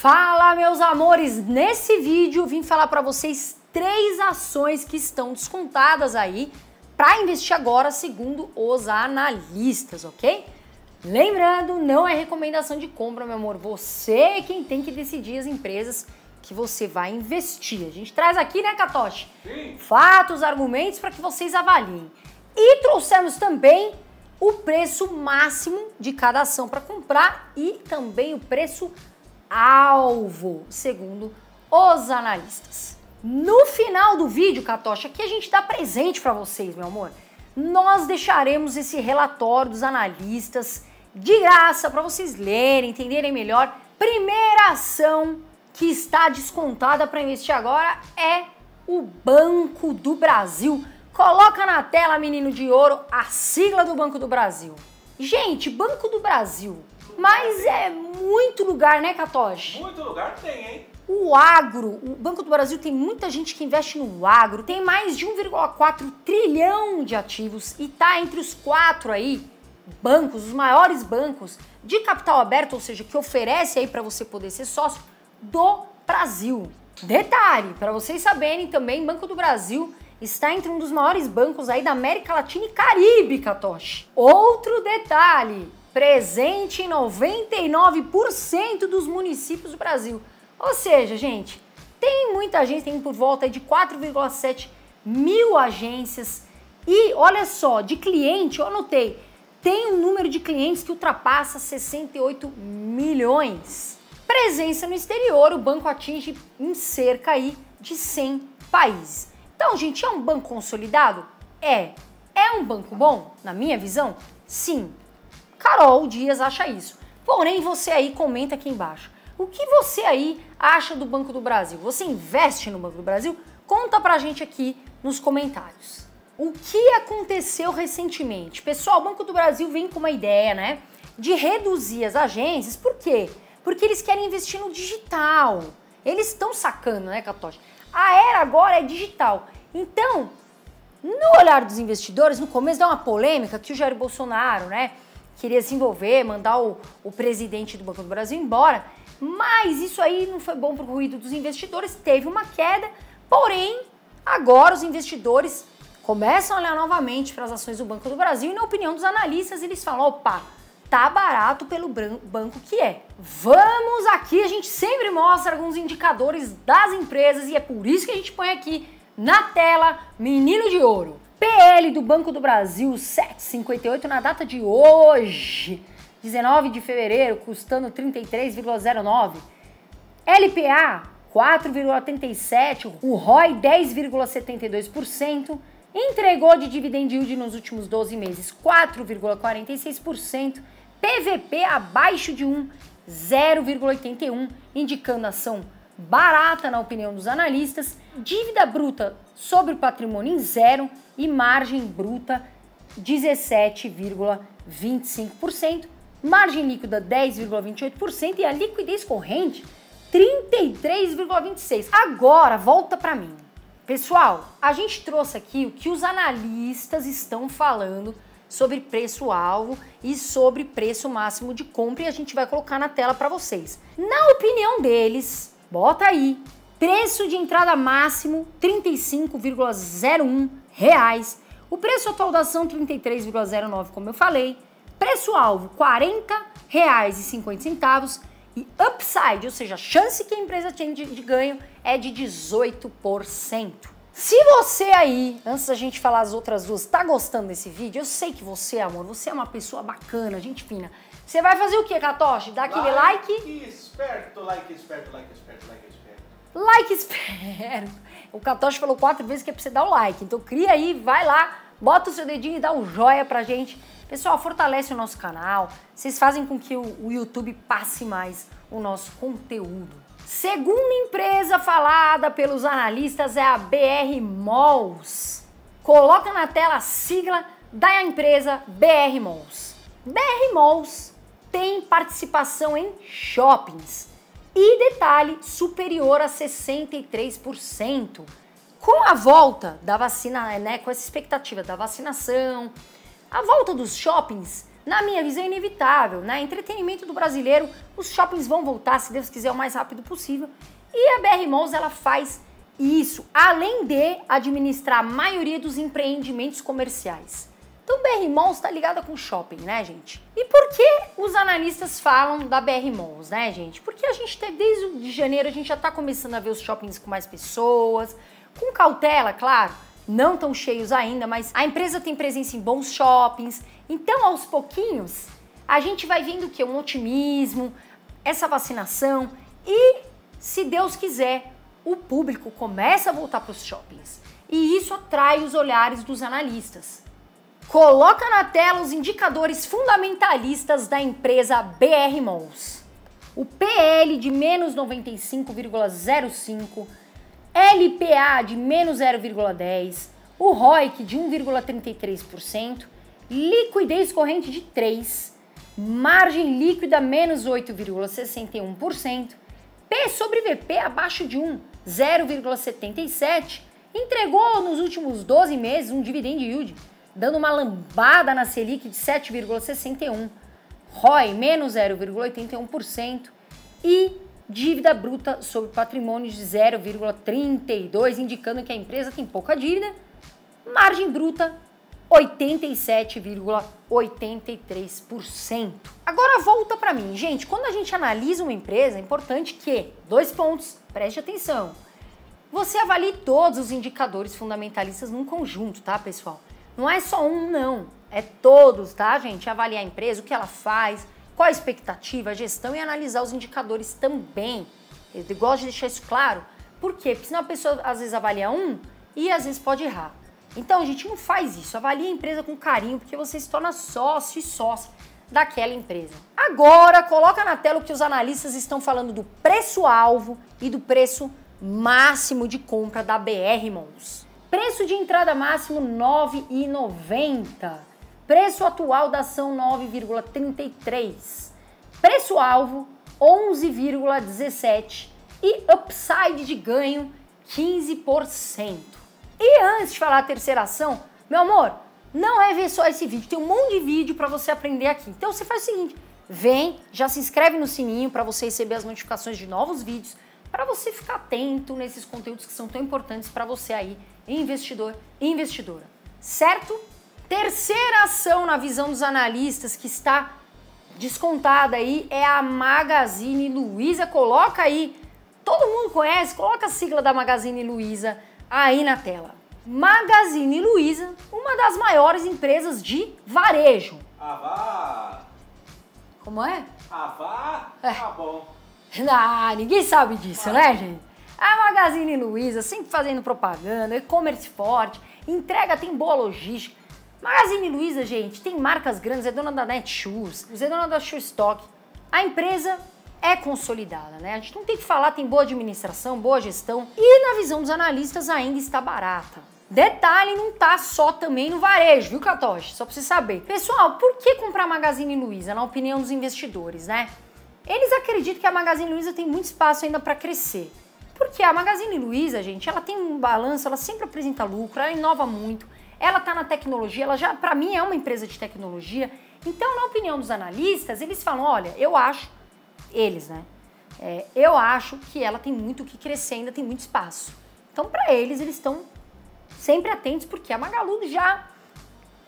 Fala, meus amores! Nesse vídeo vim falar para vocês três ações que estão descontadas aí para investir agora, segundo os analistas, ok? Lembrando, não é recomendação de compra, meu amor. Você é quem tem que decidir as empresas que você vai investir. A gente traz aqui, né, Katoshi? Sim. Fatos, argumentos para que vocês avaliem. E trouxemos também o preço máximo de cada ação para comprar e também o preço máximo alvo, segundo os analistas. No final do vídeo, Catocha, que a gente dá presente para vocês, meu amor, nós deixaremos esse relatório dos analistas de graça para vocês lerem, entenderem melhor. Primeira ação que está descontada para investir agora é o Banco do Brasil. Coloca na tela, menino de ouro, a sigla do Banco do Brasil. Gente, Banco do Brasil mas é muito lugar, né, Catoche? Muito lugar tem, hein? O agro, o Banco do Brasil tem muita gente que investe no agro, tem mais de 1,4 trilhão de ativos e tá entre os quatro aí bancos, os maiores bancos de capital aberto, ou seja, que oferece aí para você poder ser sócio do Brasil. Detalhe, para vocês saberem também, Banco do Brasil está entre um dos maiores bancos aí da América Latina e Caribe, Katoshi. Outro detalhe, presente em 99% dos municípios do Brasil. Ou seja, gente, tem muita gente, tem por volta de 4,7 mil agências. E olha só, de cliente, eu anotei, tem um número de clientes que ultrapassa 68 milhões. Presença no exterior, o banco atinge em cerca aí de 100 países. Então, gente, é um banco consolidado? É. É um banco bom? Na minha visão, sim. Carol Dias acha isso. Porém, você aí comenta aqui embaixo. O que você aí acha do Banco do Brasil? Você investe no Banco do Brasil? Conta pra gente aqui nos comentários. O que aconteceu recentemente? Pessoal, o Banco do Brasil vem com uma ideia, né? De reduzir as agências. Por quê? Porque eles querem investir no digital. Eles estão sacando, né, Catoche? A era agora é digital. Então, no olhar dos investidores, no começo dá uma polêmica que o Jair Bolsonaro, né? queria se envolver, mandar o, o presidente do Banco do Brasil embora, mas isso aí não foi bom para o ruído dos investidores, teve uma queda, porém, agora os investidores começam a olhar novamente para as ações do Banco do Brasil e, na opinião dos analistas, eles falam: opa, tá barato pelo banco que é. Vamos aqui, a gente sempre mostra alguns indicadores das empresas e é por isso que a gente põe aqui na tela Menino de Ouro. PL do Banco do Brasil 758 na data de hoje, 19 de fevereiro, custando 33,09. LPA 4,37, o ROI 10,72%, entregou de dividend yield nos últimos 12 meses 4,46%, PVP abaixo de 1, 0,81, indicando ação barata, na opinião dos analistas, dívida bruta sobre o patrimônio em zero e margem bruta 17,25%, margem líquida 10,28% e a liquidez corrente 33,26%. Agora volta para mim. Pessoal, a gente trouxe aqui o que os analistas estão falando sobre preço-alvo e sobre preço máximo de compra e a gente vai colocar na tela para vocês. Na opinião deles, Bota aí. Preço de entrada máximo R$ 35,01. Reais. O preço atual da ação 33,09, como eu falei. Preço alvo R$ 40,50 e upside, ou seja, a chance que a empresa tem de, de ganho é de 18%. Se você aí, antes da gente falar as outras duas, tá gostando desse vídeo, eu sei que você, amor, você é uma pessoa bacana, gente fina. Você vai fazer o que, Katoshi? Dá aquele like? Like esperto, like esperto, like esperto, like esperto. Like esperto. O Katoshi falou quatro vezes que é pra você dar o like. Então cria aí, vai lá, bota o seu dedinho e dá um joia pra gente. Pessoal, fortalece o nosso canal. Vocês fazem com que o, o YouTube passe mais o nosso conteúdo. Segunda empresa falada pelos analistas é a BR Malls. Coloca na tela a sigla da empresa BR Malls. BR Malls tem participação em shoppings. E detalhe, superior a 63%. Com a volta da vacina, né, com essa expectativa da vacinação, a volta dos shoppings, na minha visão, é inevitável. Né? Entretenimento do brasileiro, os shoppings vão voltar, se Deus quiser, o mais rápido possível. E a BR Malls, ela faz isso, além de administrar a maioria dos empreendimentos comerciais. Então, BR Malls está ligada com shopping, né, gente? E por que os analistas falam da BR Malls, né, gente? Porque a gente tem, desde de janeiro, a gente já está começando a ver os shoppings com mais pessoas, com cautela, claro, não tão cheios ainda, mas a empresa tem presença em bons shoppings. Então, aos pouquinhos, a gente vai vendo o que? Um otimismo, essa vacinação e, se Deus quiser, o público começa a voltar para os shoppings. E isso atrai os olhares dos analistas coloca na tela os indicadores fundamentalistas da empresa BR Malls. O PL de menos 95,05, LPA de menos 0,10, o ROIC de 1,33%, liquidez corrente de 3%, margem líquida menos 8,61%, P sobre VP abaixo de 1, 0,77%, entregou nos últimos 12 meses um dividend yield dando uma lambada na Selic de 7,61%, ROI menos 0,81% e dívida bruta sobre patrimônio de 0,32%, indicando que a empresa tem pouca dívida, margem bruta 87,83%. Agora volta para mim, gente. Quando a gente analisa uma empresa, é importante que dois pontos, preste atenção. Você avalie todos os indicadores fundamentalistas num conjunto, tá, pessoal? Não é só um, não. É todos, tá, gente? Avaliar a empresa, o que ela faz, qual a expectativa, a gestão e analisar os indicadores também. Eu gosto de deixar isso claro. Por quê? Porque senão a pessoa às vezes avalia um e às vezes pode errar. Então, a gente, não faz isso. Avalie a empresa com carinho, porque você se torna sócio e sócio daquela empresa. Agora, coloca na tela o que os analistas estão falando do preço-alvo e do preço máximo de compra da BR Mons. Preço de entrada máximo R$ 9,90. Preço atual da ação 9,33. Preço alvo 11,17 e upside de ganho 15%. E antes de falar a terceira ação, meu amor, não é ver só esse vídeo, tem um monte de vídeo para você aprender aqui. Então você faz o seguinte, vem, já se inscreve no sininho para você receber as notificações de novos vídeos, para você ficar atento nesses conteúdos que são tão importantes para você aí investidor, investidora. Certo? Terceira ação na visão dos analistas que está descontada aí é a Magazine Luiza. Coloca aí, todo mundo conhece, coloca a sigla da Magazine Luiza aí na tela. Magazine Luiza, uma das maiores empresas de varejo. Avá! Como é? Avá? É. Tá bom. Ah, ninguém sabe disso, ah. né, gente? A Magazine Luiza sempre fazendo propaganda, e-commerce forte, entrega tem boa logística. Magazine Luiza, gente, tem marcas grandes, é dona da Netshoes, é dona da Shoe Stock. A empresa é consolidada, né? A gente não tem que falar, tem boa administração, boa gestão e na visão dos analistas ainda está barata. Detalhe, não tá só também no varejo, viu, Catoche? Só pra você saber. Pessoal, por que comprar Magazine Luiza, na opinião dos investidores, né? Eles acreditam que a Magazine Luiza tem muito espaço ainda para crescer. Porque a Magazine Luiza, gente, ela tem um balanço, ela sempre apresenta lucro, ela inova muito, ela está na tecnologia, ela já, para mim, é uma empresa de tecnologia. Então, na opinião dos analistas, eles falam: olha, eu acho, eles, né? É, eu acho que ela tem muito o que crescer, ainda tem muito espaço. Então, para eles, eles estão sempre atentos, porque a Magalu já.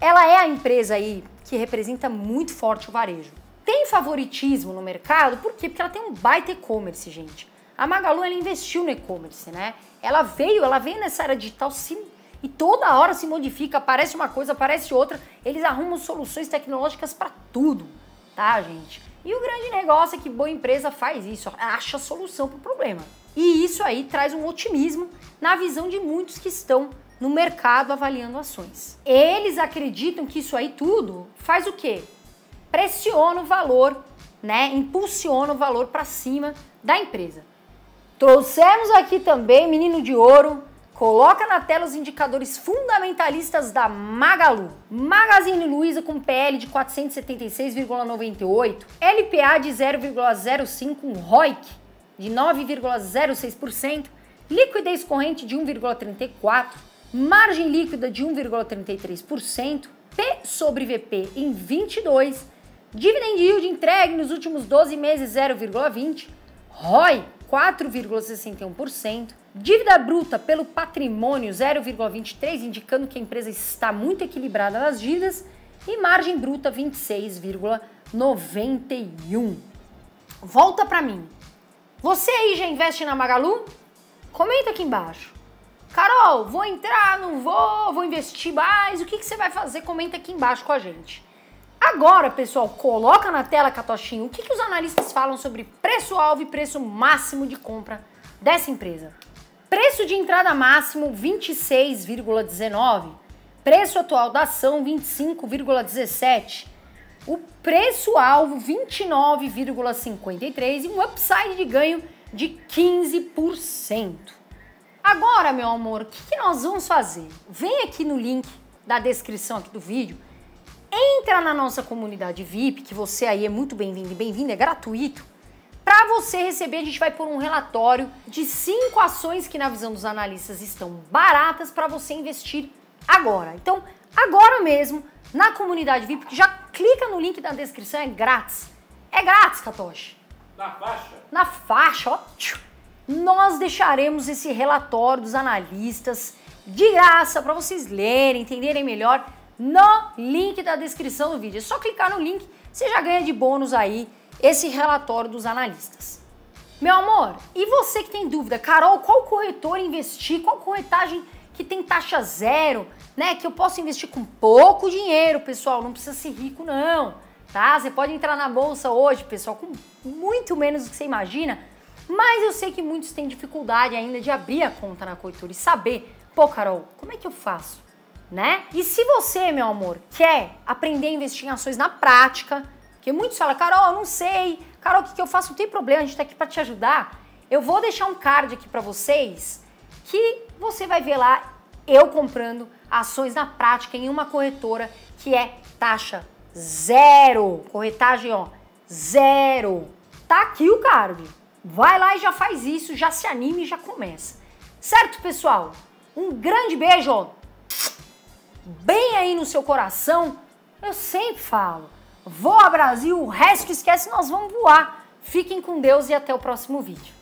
Ela é a empresa aí que representa muito forte o varejo. Tem favoritismo no mercado, por quê? Porque ela tem um baita e-commerce, gente. A Magalu ela investiu no e-commerce, né? Ela veio, ela veio nessa era digital sim, e toda hora se modifica, aparece uma coisa, aparece outra. Eles arrumam soluções tecnológicas para tudo, tá, gente? E o grande negócio é que boa empresa faz isso, acha solução para o problema. E isso aí traz um otimismo na visão de muitos que estão no mercado avaliando ações. Eles acreditam que isso aí tudo faz o quê? Pressiona o valor, né? Impulsiona o valor para cima da empresa. Trouxemos aqui também, menino de ouro, Coloca na tela os indicadores fundamentalistas da Magalu. Magazine Luiza com PL de 476,98, LPA de 0,05, um ROIC de 9,06%, liquidez corrente de 1,34, margem líquida de 1,33%, P sobre VP em 22, dividend yield entregue nos últimos 12 meses 0,20, ROI 4,61%, dívida bruta pelo patrimônio 0,23, indicando que a empresa está muito equilibrada nas dívidas, e margem bruta 26,91. Volta para mim. Você aí já investe na Magalu? Comenta aqui embaixo. Carol, vou entrar, não vou, vou investir mais, o que, que você vai fazer? Comenta aqui embaixo com a gente. Agora, pessoal, coloca na tela, Catochinho, o que, que os analistas falam sobre preço-alvo e preço máximo de compra dessa empresa. Preço de entrada máximo 26,19, preço atual da ação 25,17, o preço-alvo 29,53 e um upside de ganho de 15%. Agora, meu amor, o que, que nós vamos fazer? Vem aqui no link da descrição aqui do vídeo entra na nossa comunidade VIP, que você aí é muito bem-vindo e bem-vindo, é gratuito. Para você receber, a gente vai por um relatório de cinco ações que, na visão dos analistas, estão baratas para você investir agora. Então, agora mesmo, na comunidade VIP, já clica no link da descrição, é grátis. É grátis, Katoshi. Na faixa? Na faixa, ó. Nós deixaremos esse relatório dos analistas de graça para vocês lerem, entenderem melhor no link da descrição do vídeo. É só clicar no link, você já ganha de bônus aí esse relatório dos analistas. Meu amor, e você que tem dúvida, Carol, qual corretor investir? Qual corretagem que tem taxa zero, né? Que eu posso investir com pouco dinheiro, pessoal. Não precisa ser rico, não, tá? Você pode entrar na bolsa hoje, pessoal, com muito menos do que você imagina. Mas eu sei que muitos têm dificuldade ainda de abrir a conta na corretora e saber, pô, Carol, como é que eu faço? né? E se você, meu amor, quer aprender a investir em ações na prática, que muitos falam, Carol, eu não sei, Carol, o que, que eu faço? Não tem problema, a gente está aqui para te ajudar. Eu vou deixar um card aqui para vocês que você vai ver lá eu comprando ações na prática em uma corretora que é taxa zero, corretagem ó, zero. Tá aqui o card. Vai lá e já faz isso, já se anime e já começa. Certo, pessoal? Um grande beijo! bem aí no seu coração, eu sempre falo: voa Brasil, o resto esquece, nós vamos voar. Fiquem com Deus e até o próximo vídeo.